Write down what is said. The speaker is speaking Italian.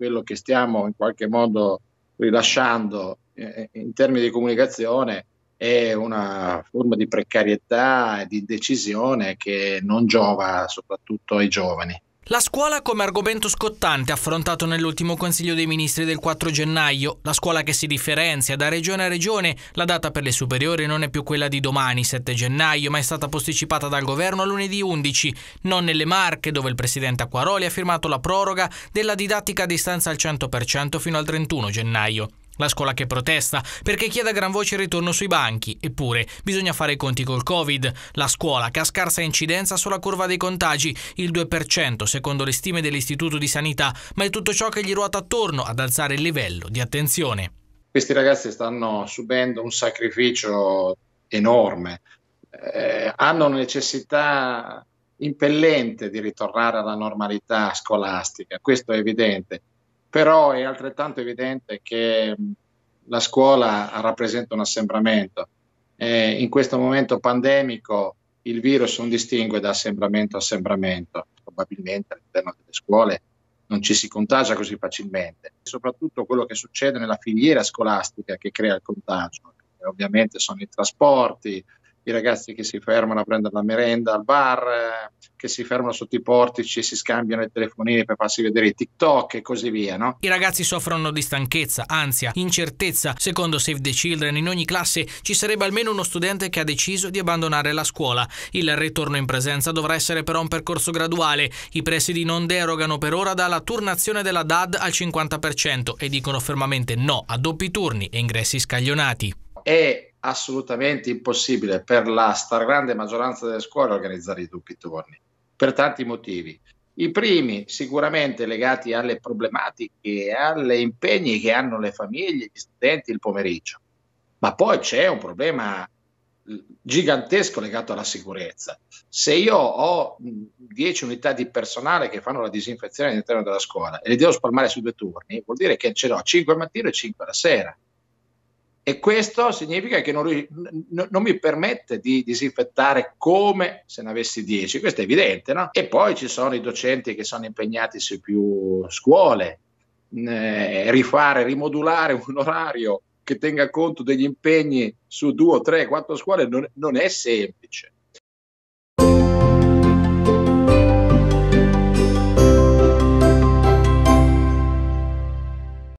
quello che stiamo in qualche modo rilasciando eh, in termini di comunicazione è una forma di precarietà e di indecisione che non giova soprattutto ai giovani. La scuola come argomento scottante affrontato nell'ultimo Consiglio dei Ministri del 4 gennaio, la scuola che si differenzia da regione a regione, la data per le superiori non è più quella di domani 7 gennaio, ma è stata posticipata dal governo a lunedì 11, non nelle Marche dove il presidente Acquaroli ha firmato la proroga della didattica a distanza al 100% fino al 31 gennaio. La scuola che protesta perché chiede a gran voce il ritorno sui banchi, eppure bisogna fare i conti col Covid. La scuola che ha scarsa incidenza sulla curva dei contagi, il 2% secondo le stime dell'Istituto di Sanità, ma è tutto ciò che gli ruota attorno ad alzare il livello di attenzione. Questi ragazzi stanno subendo un sacrificio enorme, eh, hanno necessità impellente di ritornare alla normalità scolastica, questo è evidente però è altrettanto evidente che la scuola rappresenta un assembramento. Eh, in questo momento pandemico il virus non distingue da assembramento a assembramento, probabilmente all'interno delle scuole non ci si contagia così facilmente, soprattutto quello che succede nella filiera scolastica che crea il contagio, ovviamente sono i trasporti, i ragazzi che si fermano a prendere la merenda al bar, eh, che si fermano sotto i portici e si scambiano i telefonini per farsi vedere i TikTok e così via, no? I ragazzi soffrono di stanchezza, ansia, incertezza. Secondo Save the Children, in ogni classe ci sarebbe almeno uno studente che ha deciso di abbandonare la scuola. Il ritorno in presenza dovrà essere però un percorso graduale. I presidi non derogano per ora dalla turnazione della DAD al 50% e dicono fermamente no a doppi turni e ingressi scaglionati. E assolutamente impossibile per la stragrande maggioranza delle scuole organizzare i doppi turni, per tanti motivi. I primi sicuramente legati alle problematiche e alle impegni che hanno le famiglie, gli studenti il pomeriggio, ma poi c'è un problema gigantesco legato alla sicurezza. Se io ho 10 unità di personale che fanno la disinfezione all'interno della scuola e le devo spalmare su due turni, vuol dire che ce l'ho 5 al mattino e 5 alla sera e questo significa che non, non, mi permette di disinfettare come se ne avessi 10, questo è evidente, no? E poi ci sono i docenti che sono impegnati su più scuole, eh, rifare, rimodulare un orario che tenga conto degli impegni su due, tre, quattro scuole non, non è semplice.